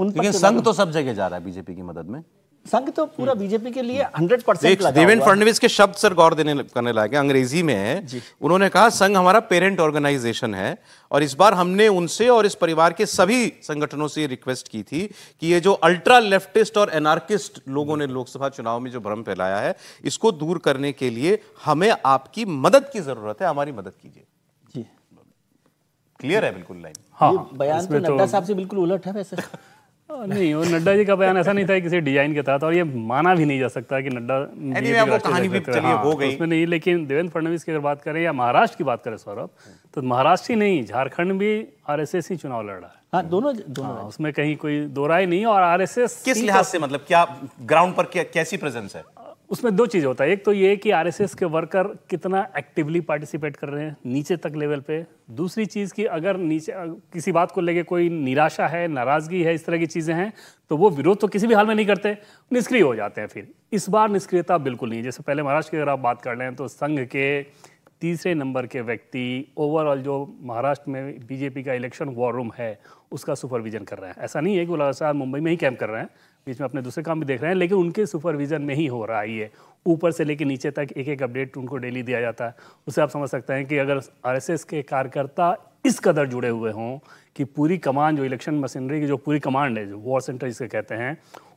उन लेकिन तो संघ तो सब जगह जा रहा है बीजेपी की मदद में संघ तो पूरा हम्म। बीजेपी के लिए हंड्रेड परसेंट देवेंद्र फडणवीस के शब्द सर गौर देने करने लायक है अंग्रेजी में है उन्होंने कहा संघ हमारा पेरेंट ऑर्गेनाइजेशन है और इस बार हमने उनसे और इस परिवार के सभी संगठनों से रिक्वेस्ट की थी कि ये जो अल्ट्रा लेफ्टिस्ट और एनार्किस्ट लोगों ने लोकसभा चुनाव में जो भ्रम फैलाया है इसको दूर करने के लिए हमें आपकी मदद की जरूरत है हमारी मदद कीजिए क्लियर है बिल्कुल लाइन हाँ, हाँ, बयान तो नड्डा तो- साहब से बिल्कुल उलट है वैसे हाँ, नहीं वो नड्डा जी का बयान ऐसा नहीं था किसी डिजाइन के तहत और ये माना भी नहीं जा सकता कि नड्डा कहानी भी चलिए हाँ, हो तो गई उसमें नहीं लेकिन देवेंद्र फडणवीस की अगर बात करें या महाराष्ट्र की बात करें सौरभ तो महाराष्ट्र ही नहीं झारखंड भी एस ही चुनाव लड़ रहा है हाँ दोनों दोनों हाँ, उसमें कहीं कोई दो राय नहीं और आरएसएस किस लिहाज तो से मतलब क्या ग्राउंड पर क्या कैसी प्रेजेंस है उसमें दो चीज़ होता है एक तो ये कि आर के वर्कर कितना एक्टिवली पार्टिसिपेट कर रहे हैं नीचे तक लेवल पे दूसरी चीज़ कि अगर नीचे किसी बात को लेके कोई निराशा है नाराज़गी है इस तरह की चीज़ें हैं तो वो विरोध तो किसी भी हाल में नहीं करते निष्क्रिय हो जाते हैं फिर इस बार निष्क्रियता बिल्कुल नहीं है जैसे पहले महाराष्ट्र की अगर आप बात कर रहे हैं तो संघ के तीसरे नंबर के व्यक्ति ओवरऑल जो महाराष्ट्र में बीजेपी का इलेक्शन वॉर रूम है उसका सुपरविजन कर रहे हैं ऐसा नहीं है कि वो लगातार मुंबई में ही कैंप कर रहे हैं बीच में अपने दूसरे काम भी देख रहे हैं लेकिन उनके सुपरविजन में ही हो रहा है ये ऊपर से लेकर नीचे तक एक एक अपडेट उनको डेली दिया जाता है उसे आप समझ सकते हैं कि अगर आर के कार्यकर्ता इस कदर जुड़े हुए हों कि पूरी कमान जो इलेक्शन मशीनरी की जो पूरी कमांड है जो वॉर सेंटर जिसे कहते हैं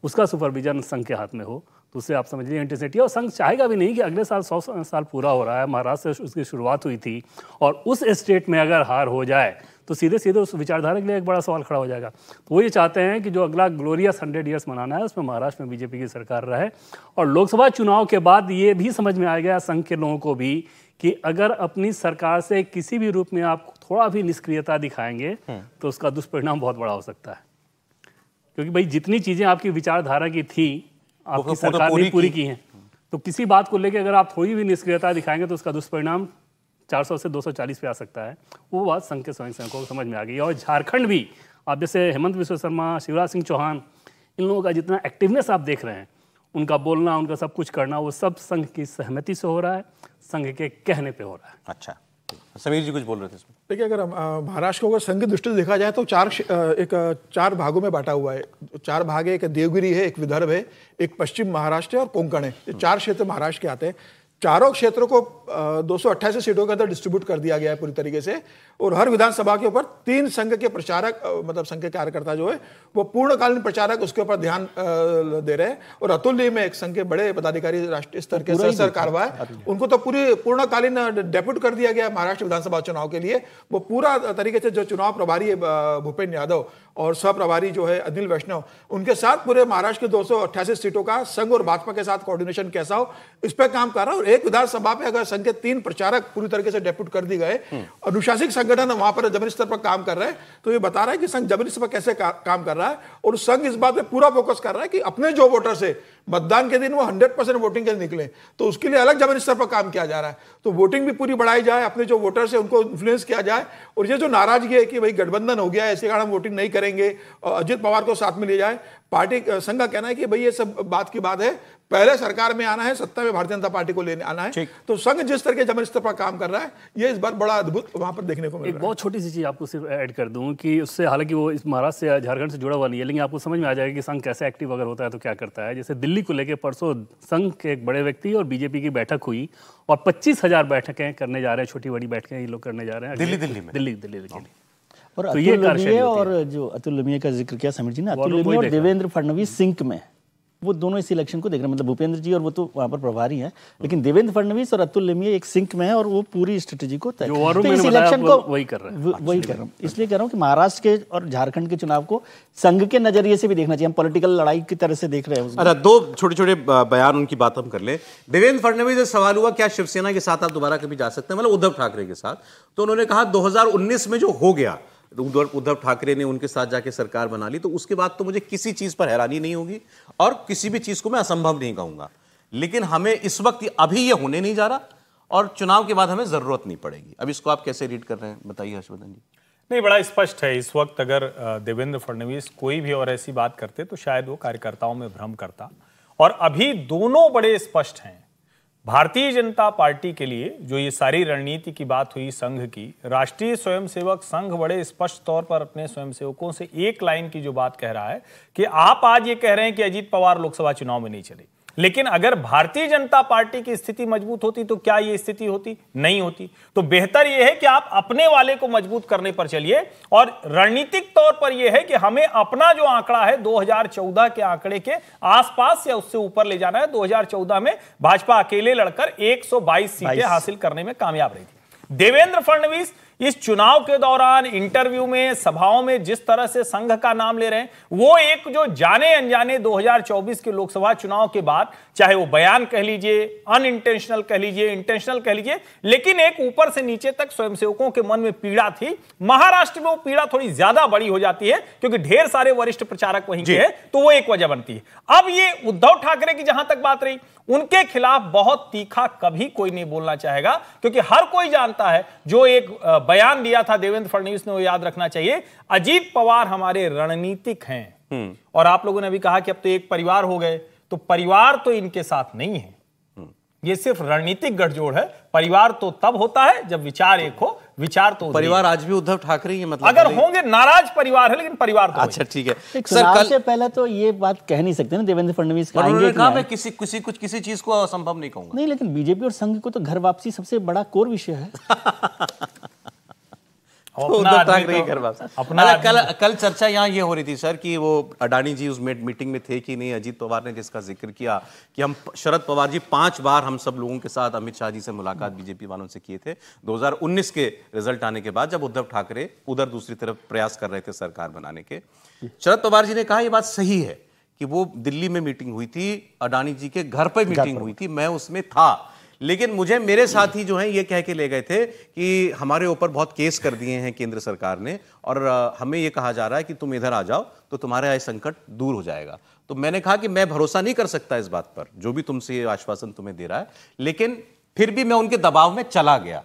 उसका सुपरविजन संघ के हाथ में हो तो उससे आप समझ लीजिए और संघ चाहेगा भी नहीं कि अगले साल सौ साल पूरा हो रहा है महाराष्ट्र से उसकी शुरुआत हुई थी और उस स्टेट में अगर हार हो जाए तो सीधे सीधे उस विचारधारा के लिए एक बड़ा सवाल खड़ा हो जाएगा तो वो ये चाहते हैं कि जो अगला ग्लोरियस हंड्रेड ईयर्स मनाना है उसमें महाराष्ट्र में बीजेपी की सरकार रहे और लोकसभा चुनाव के बाद ये भी समझ में आ गया संघ के लोगों को भी कि अगर अपनी सरकार से किसी भी रूप में आप थोड़ा भी निष्क्रियता दिखाएंगे हम्म। तो उसका दुष्परिणाम बहुत बड़ा हो सकता है क्योंकि भाई जितनी चीज़ें आपकी विचारधारा की थी आपकी सरकार ने पूरी की, है तो किसी बात को लेकर अगर आप थोड़ी भी निष्क्रियता दिखाएंगे तो उसका दुष्परिणाम 400 से 240 पे आ सकता है वो बात संघ के स्वयंसेवकों को समझ में आ गई और झारखंड भी आप जैसे हेमंत विश्व शर्मा शिवराज सिंह चौहान इन लोगों का जितना एक्टिवनेस आप देख रहे हैं उनका बोलना उनका सब कुछ करना वो सब संघ की सहमति से हो रहा है संघ के कहने पे हो रहा है अच्छा समीर जी कुछ बोल रहे थे इसमें देखिए अगर महाराष्ट्र को अगर संघ की दृष्टि से देखा जाए तो चार एक चार भागों में बांटा हुआ है चार भाग है एक देवगिरी है एक विदर्भ है एक पश्चिम महाराष्ट्र है और कोंकण है ये चार क्षेत्र महाराष्ट्र के आते हैं चारों क्षेत्रों को दो सीटों के अंदर डिस्ट्रीब्यूट कर दिया गया है पूरी तरीके से और हर विधानसभा के ऊपर तीन संघ के प्रचारक मतलब संघ के कार्यकर्ता जो है वो पूर्णकालीन प्रचारक उसके ऊपर ध्यान दे रहे हैं और अतुल जी में एक संघ के बड़े पदाधिकारी राष्ट्रीय स्तर के सर कार्रवाई उनको तो पूरी पूर्णकालीन डेप्यूट कर दिया गया महाराष्ट्र विधानसभा चुनाव के लिए वो पूरा तरीके से जो चुनाव प्रभारी है भूपेन्द्र यादव और सप्रभारी जो है अनिल वैष्णव उनके साथ पूरे महाराष्ट्र के दो सीटों का संघ और भाजपा के साथ कोऑर्डिनेशन कैसा हो इस पर काम कर रहा है और एक विधानसभा में अगर संघ के तीन प्रचारक पूरी तरीके से डेप्यूट कर दिए गए हम्म। अनुशासित संगठन वहां पर जमीन स्तर पर काम कर रहे हैं तो ये बता रहा है कि संघ जमीन स्तर पर कैसे का, काम कर रहा है और संघ इस बात पर पूरा फोकस कर रहा है कि अपने जो वोटर्स है मतदान के दिन वो 100 परसेंट वोटिंग के निकले तो उसके लिए अलग जमीन स्तर पर काम किया जा रहा है तो वोटिंग भी पूरी बढ़ाई जाए अपने जो वोटर्स है उनको इन्फ्लुएंस किया जाए और ये जो नाराजगी है कि भाई गठबंधन हो गया है इसके कारण वोटिंग नहीं करें करेंगे और अजित पवार को साथ में ले जाए पार्टी संघ का कहना है कि भाई ये सब बात की बात है पहले सरकार में आना है सत्ता में भारतीय जनता पार्टी को लेने आना है तो संघ जिस तरह के जमीन स्तर पर काम कर रहा है ये इस बार बड़ा अद्भुत वहां पर देखने को मिल एक बहुत छोटी सी चीज आपको सिर्फ ऐड कर दूं कि उससे हालांकि वो इस महाराष्ट्र से झारखंड से जुड़ा हुआ नहीं है लेकिन आपको समझ में आ जाएगा कि संघ कैसे एक्टिव अगर होता है तो क्या करता है जैसे दिल्ली को लेकर परसों संघ के एक बड़े व्यक्ति और बीजेपी की बैठक हुई और पच्चीस हजार बैठकें करने जा रहे हैं छोटी बड़ी बैठकें ये लोग करने जा रहे हैं दिल्ली दिल्ली में दिल्ली दिल्ली के और तो अतुल लमिये और जो अतुल लमिये का जिक्र किया समीर जी ने अतुल लमिये और देवेंद्र फडणवीस सिंक में वो दोनों इस इलेक्शन को देख रहे हैं मतलब भूपेंद्र जी और वो तो वहाँ पर प्रभारी हैं लेकिन देवेंद्र फडणवीस और अतुल लिमिये एक सिंक में है और वो पूरी स्ट्रेटेजी को तय तो इस इलेक्शन को वही कर रहे हैं वही कर रहा हूँ इसलिए कह रहा हूँ कि महाराष्ट्र के और झारखंड के चुनाव को संघ के नजरिए से भी देखना चाहिए हम पोलिटिकल लड़ाई की तरह से देख रहे हैं अरे अच्छा, दो छोटे छोटे बयान उनकी बात हम कर ले देवेंद्र फडणवीस से सवाल हुआ क्या शिवसेना के साथ आप दोबारा कभी जा सकते हैं मतलब उद्धव ठाकरे के साथ तो उन्होंने कहा दो में जो हो गया उद्धव ठाकरे ने उनके साथ जाके सरकार बना ली तो उसके बाद तो मुझे किसी चीज़ पर हैरानी नहीं होगी और किसी भी चीज़ को मैं असंभव नहीं कहूंगा लेकिन हमें इस वक्त अभी यह होने नहीं जा रहा और चुनाव के बाद हमें ज़रूरत नहीं पड़ेगी अब इसको आप कैसे रीड कर रहे हैं बताइए हर्षवर्धन जी नहीं बड़ा स्पष्ट है इस वक्त अगर देवेंद्र फडणवीस कोई भी और ऐसी बात करते तो शायद वो कार्यकर्ताओं में भ्रम करता और अभी दोनों बड़े स्पष्ट हैं भारतीय जनता पार्टी के लिए जो ये सारी रणनीति की बात हुई संघ की राष्ट्रीय स्वयंसेवक संघ बड़े स्पष्ट तौर पर अपने स्वयंसेवकों से एक लाइन की जो बात कह रहा है कि आप आज ये कह रहे हैं कि अजीत पवार लोकसभा चुनाव में नहीं चले लेकिन अगर भारतीय जनता पार्टी की स्थिति मजबूत होती तो क्या यह स्थिति होती नहीं होती तो बेहतर यह है कि आप अपने वाले को मजबूत करने पर चलिए और रणनीतिक तौर पर यह है कि हमें अपना जो आंकड़ा है 2014 के आंकड़े के आसपास या उससे ऊपर ले जाना है 2014 में भाजपा अकेले लड़कर 122 सीटें हासिल करने में कामयाब रही थी देवेंद्र फडणवीस इस चुनाव के दौरान इंटरव्यू में सभाओं में जिस तरह से संघ का नाम ले रहे हैं वो एक जो जाने अनजाने 2024 के लोकसभा चुनाव के बाद चाहे वो बयान कह लीजिए अन इंटेंशनल कह लीजिए इंटेंशनल कह लीजिए लेकिन एक ऊपर से नीचे तक स्वयंसेवकों के मन में पीड़ा थी महाराष्ट्र में वो पीड़ा थोड़ी ज्यादा बड़ी हो जाती है क्योंकि ढेर सारे वरिष्ठ प्रचारक वहीं के तो वो एक वजह बनती है अब ये उद्धव ठाकरे की जहां तक बात रही उनके खिलाफ बहुत तीखा कभी कोई नहीं बोलना चाहेगा क्योंकि हर कोई जानता है जो एक बयान दिया था देवेंद्र फडणवीस ने वो याद रखना चाहिए अजीत पवार हमारे रणनीतिक हैं हम्म। और आप लोगों ने अभी कहा कि अब तो एक परिवार हो गए तो परिवार तो इनके साथ नहीं है हम्म। ये सिर्फ रणनीतिक गठजोड़ है परिवार तो तब होता है जब विचार एक हो विचार तो परिवार आज भी उद्धव ठाकरे ही मतलब अगर होंगे नाराज परिवार है लेकिन परिवार तो अच्छा ठीक है सर कल से पहले तो ये बात कह नहीं सकते ना देवेंद्र फडणवीस आएंगे कहा मैं किसी किसी कुछ किसी चीज को असंभव नहीं कहूंगा नहीं लेकिन बीजेपी और संघ को तो घर वापसी सबसे बड़ा कोर विषय है उद्धव ठाकरे अपना तो कल तो- कल चर्चा यहाँ ये हो रही थी सर कि वो अडानी जी उस मीटिंग में थे कि नहीं अजीत पवार ने जिसका जिक्र किया कि हम शरद पवार जी पांच बार हम सब लोगों के साथ अमित शाह जी से मुलाकात हम्म। बीजेपी वालों से किए थे 2019 के रिजल्ट आने के बाद जब उद्धव ठाकरे उधर दूसरी तरफ प्रयास कर रहे थे सरकार बनाने के शरद पवार जी ने कहा यह बात सही है कि वो दिल्ली में मीटिंग हुई थी अडानी जी के घर पर मीटिंग हुई थी मैं उसमें था लेकिन मुझे मेरे साथ ही जो है ये कह के ले गए थे कि हमारे ऊपर बहुत केस कर दिए हैं केंद्र सरकार ने और हमें ये कहा जा रहा है कि तुम इधर आ जाओ तो तुम्हारा यह संकट दूर हो जाएगा तो मैंने कहा कि मैं भरोसा नहीं कर सकता इस बात पर जो भी तुमसे ये आश्वासन तुम्हें दे रहा है लेकिन फिर भी मैं उनके दबाव में चला गया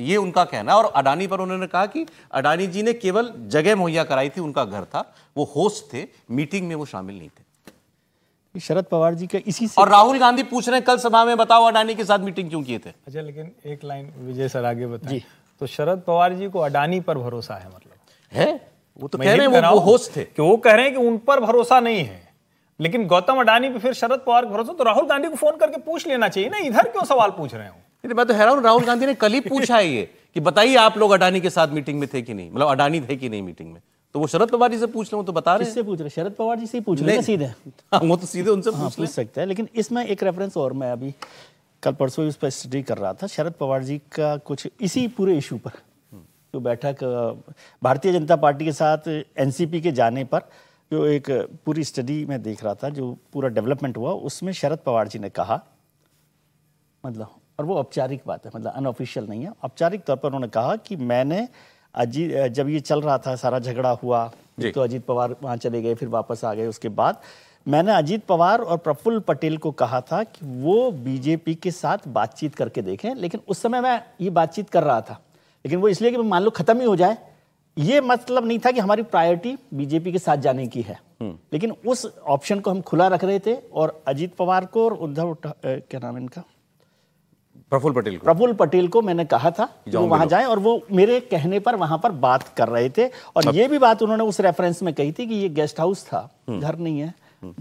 ये उनका कहना है और अडानी पर उन्होंने कहा कि अडानी जी ने केवल जगह मुहैया कराई थी उनका घर था वो होस्ट थे मीटिंग में वो शामिल नहीं थे शरद पवार जी का इसी से और राहुल गांधी पूछ रहे हैं कल सभा में बताओ अडानी के साथ मीटिंग क्यों किए थे अच्छा लेकिन एक लाइन विजय सर आगे बताएं तो शरद पवार जी को अडानी पर भरोसा है मतलब है वो तो कह रहे हैं वो होस्ट थे कि वो कह रहे हैं कि उन पर भरोसा नहीं है लेकिन गौतम अडानी पे फिर शरद पवार का भरोसा तो राहुल गांधी को फोन करके पूछ लेना चाहिए ना इधर क्यों सवाल पूछ रहे हो मैं तो हैरान राहुल गांधी ने कल ही पूछा है ये कि बताइए आप लोग अडानी के साथ मीटिंग में थे कि नहीं मतलब अडानी थे कि नहीं मीटिंग में तो वो शरद पवार जी से पूछ रहे तो बता रहे पूछ रहे शरद पवार जी से पूछ रहे सीधे हाँ, वो तो सीधे उनसे हाँ, पूछ, पूछ सकते हैं लेकिन इसमें एक रेफरेंस और मैं अभी कल परसों उस पर स्टडी कर रहा था शरद पवार जी का कुछ इसी पूरे इशू पर जो बैठक भारतीय जनता पार्टी के साथ एनसीपी के जाने पर जो एक पूरी स्टडी मैं देख रहा था जो पूरा डेवलपमेंट हुआ उसमें शरद पवार जी ने कहा मतलब और वो औपचारिक बात है मतलब अनऑफिशियल नहीं है औपचारिक तौर पर उन्होंने कहा कि मैंने अजीत जब ये चल रहा था सारा झगड़ा हुआ तो अजीत पवार वहाँ चले गए फिर वापस आ गए उसके बाद मैंने अजीत पवार और प्रफुल्ल पटेल को कहा था कि वो बीजेपी के साथ बातचीत करके देखें लेकिन उस समय मैं ये बातचीत कर रहा था लेकिन वो इसलिए कि मान लो खत्म ही हो जाए ये मतलब नहीं था कि हमारी प्रायोरिटी बीजेपी के साथ जाने की है हम्म। लेकिन उस ऑप्शन को हम खुला रख रहे थे और अजीत पवार को और उद्धव क्या नाम इनका प्रफुल पटेल प्रफुल पटेल को मैंने कहा था वो वहां जाए और वो मेरे कहने पर वहां पर बात कर रहे थे और ये भी बात उन्होंने उस रेफरेंस में कही थी कि ये गेस्ट हाउस था हम्म। घर नहीं है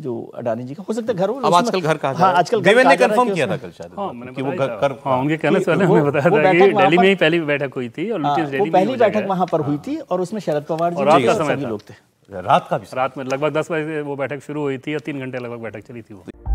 जो अडानी जी का हो सकता है घर अब आजकल घर कहा हाँ, आजकल देवेन ने कंफर्म किया था कल शायद हाँ, कि वो घर हाँ, उनके कहने से पहले हमें बताया था कि दिल्ली में ही पहली बैठक हुई थी और हाँ, वो पहली बैठक वहां पर हुई हाँ। थी और उसमें शरद पवार जी और सभी लोग थे रात का भी रात में लगभग दस बजे वो बैठक शुरू हुई थी और तीन घंटे लगभग बैठक चली थी वो